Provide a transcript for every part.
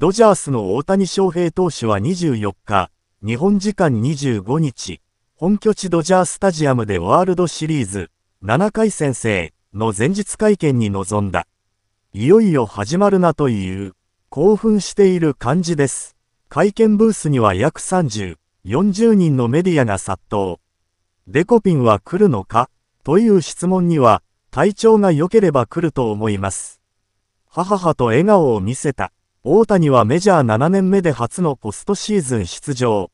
ドジャースの大谷翔平投手は24日、日本時間25日、本拠地ドジャースタジアムでワールドシリーズ7回戦生の前日会見に臨んだ。いよいよ始まるなという興奮している感じです。会見ブースには約30、40人のメディアが殺到。デコピンは来るのかという質問には、体調が良ければ来ると思います。母はと笑顔を見せた。大谷はメジャー7年目で初のポストシーズン出場。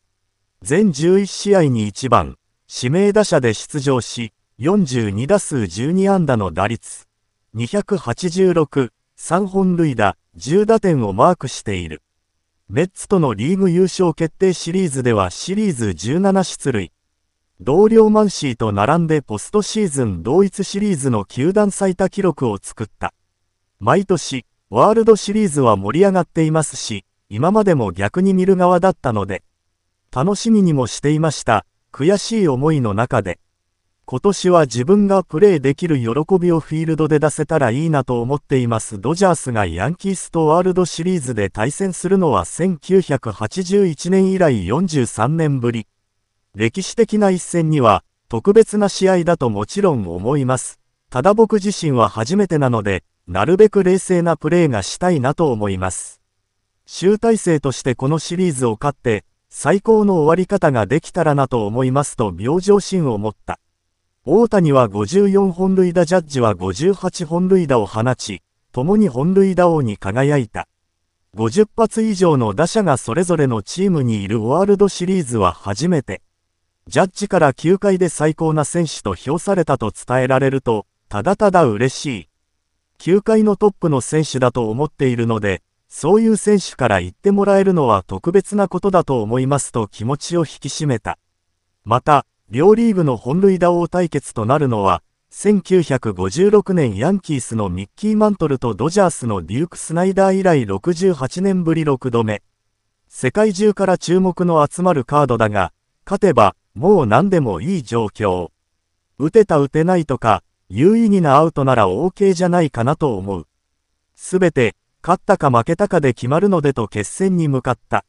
全11試合に1番、指名打者で出場し、42打数12安打の打率、286、3本塁打、10打点をマークしている。メッツとのリーグ優勝決定シリーズではシリーズ17出塁。同僚マンシーと並んでポストシーズン同一シリーズの球団最多記録を作った。毎年、ワールドシリーズは盛り上がっていますし、今までも逆に見る側だったので、楽しみにもしていました、悔しい思いの中で。今年は自分がプレーできる喜びをフィールドで出せたらいいなと思っていますドジャースがヤンキースとワールドシリーズで対戦するのは1981年以来43年ぶり歴史的な一戦には特別な試合だともちろん思いますただ僕自身は初めてなのでなるべく冷静なプレーがしたいなと思います。集大成としてこのシリーズを勝って、最高の終わり方ができたらなと思いますと明星心を持った。大谷は54本塁打ジャッジは58本塁打を放ち、共に本塁打王に輝いた。50発以上の打者がそれぞれのチームにいるワールドシリーズは初めて。ジャッジから球界で最高な選手と評されたと伝えられると、ただただ嬉しい。球界のトップの選手だと思っているので、そういう選手から言ってもらえるのは特別なことだと思いますと気持ちを引き締めた。また、両リーグの本塁打王対決となるのは、1956年ヤンキースのミッキー・マントルとドジャースのデューク・スナイダー以来68年ぶり6度目。世界中から注目の集まるカードだが、勝てば、もう何でもいい状況。打てた打てないとか、有意義なアウトなら OK じゃないかなと思う。すべて、勝ったか負けたかで決まるのでと決戦に向かった。